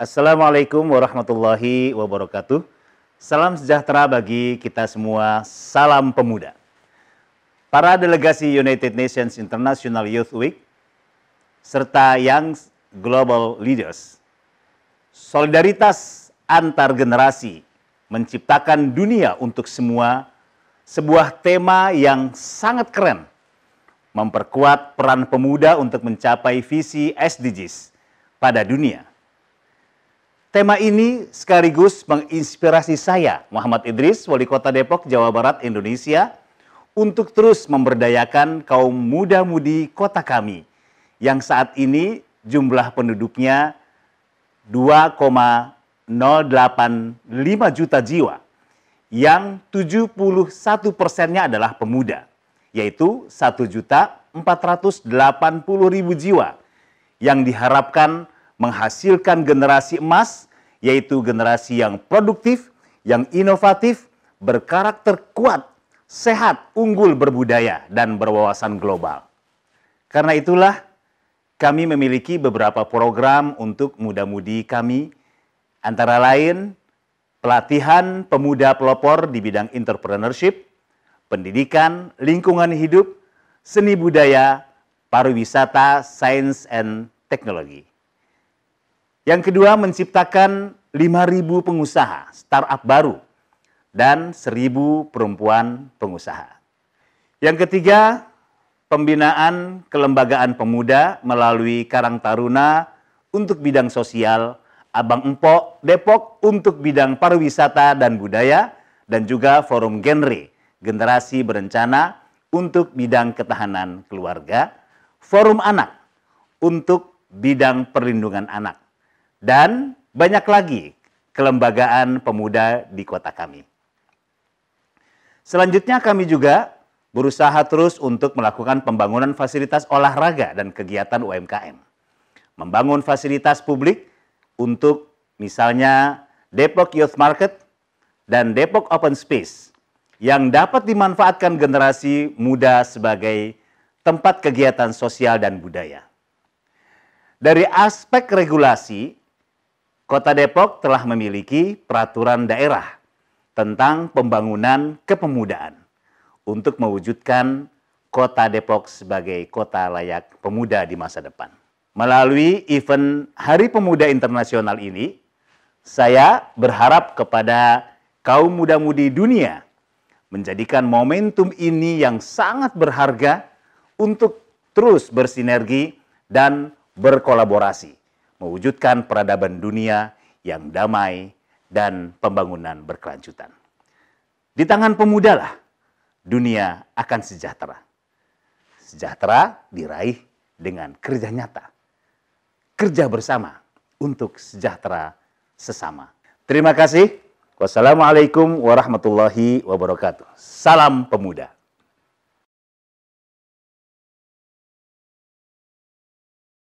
Assalamualaikum warahmatullahi wabarakatuh. Salam sejahtera bagi kita semua. Salam pemuda. Para delegasi United Nations International Youth Week serta Young Global Leaders. Solidaritas antar generasi menciptakan dunia untuk semua sebuah tema yang sangat keren memperkuat peran pemuda untuk mencapai visi SDGs pada dunia. Tema ini sekaligus menginspirasi saya, Muhammad Idris, Wali Kota Depok, Jawa Barat, Indonesia, untuk terus memberdayakan kaum muda-mudi kota kami yang saat ini jumlah penduduknya 2,085 juta jiwa yang 71 persennya adalah pemuda, yaitu 1.480.000 ribu jiwa yang diharapkan menghasilkan generasi emas, yaitu generasi yang produktif, yang inovatif, berkarakter kuat, sehat, unggul berbudaya, dan berwawasan global. Karena itulah kami memiliki beberapa program untuk muda-mudi kami, antara lain pelatihan pemuda pelopor di bidang entrepreneurship, pendidikan, lingkungan hidup, seni budaya, pariwisata, sains, and teknologi. Yang kedua menciptakan 5.000 pengusaha startup baru dan 1.000 perempuan pengusaha. Yang ketiga, pembinaan kelembagaan pemuda melalui Karang Taruna untuk bidang sosial, Abang Empok Depok untuk bidang pariwisata dan budaya, dan juga Forum Genre Generasi Berencana untuk bidang ketahanan keluarga, Forum Anak untuk bidang perlindungan anak, dan banyak lagi kelembagaan pemuda di kota kami. Selanjutnya kami juga berusaha terus untuk melakukan pembangunan fasilitas olahraga dan kegiatan UMKM. Membangun fasilitas publik untuk misalnya Depok Youth Market dan Depok Open Space yang dapat dimanfaatkan generasi muda sebagai tempat kegiatan sosial dan budaya. Dari aspek regulasi, Kota Depok telah memiliki peraturan daerah tentang pembangunan kepemudaan untuk mewujudkan Kota Depok sebagai kota layak pemuda di masa depan. Melalui event Hari Pemuda Internasional ini, saya berharap kepada kaum muda-mudi dunia menjadikan momentum ini yang sangat berharga untuk terus bersinergi dan berkolaborasi mewujudkan peradaban dunia yang damai dan pembangunan berkelanjutan. Di tangan pemuda lah dunia akan sejahtera. Sejahtera diraih dengan kerja nyata. Kerja bersama untuk sejahtera sesama. Terima kasih. Wassalamualaikum warahmatullahi wabarakatuh. Salam pemuda.